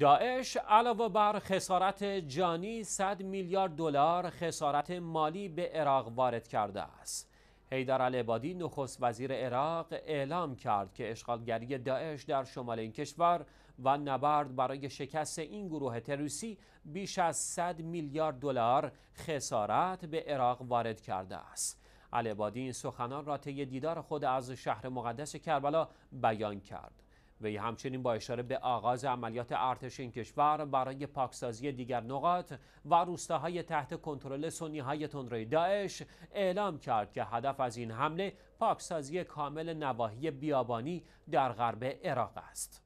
داعش علاوه بر خسارت جانی 100 میلیارد دلار خسارت مالی به عراق وارد کرده است. حیدر العبادی نخست وزیر عراق اعلام کرد که اشغالگری داعش در شمال این کشور و نبرد برای شکست این گروه تروریستی بیش از 100 میلیارد دلار خسارت به عراق وارد کرده است. العبادی این سخنان را طی دیدار خود از شهر مقدس کربلا بیان کرد. وی همچنین با اشاره به آغاز عملیات ارتش این کشور برای پاکسازی دیگر نقاط و روستاهای تحت کنترل سنی های تندروی داعش اعلام کرد که هدف از این حمله پاکسازی کامل نواحی بیابانی در غرب عراق است.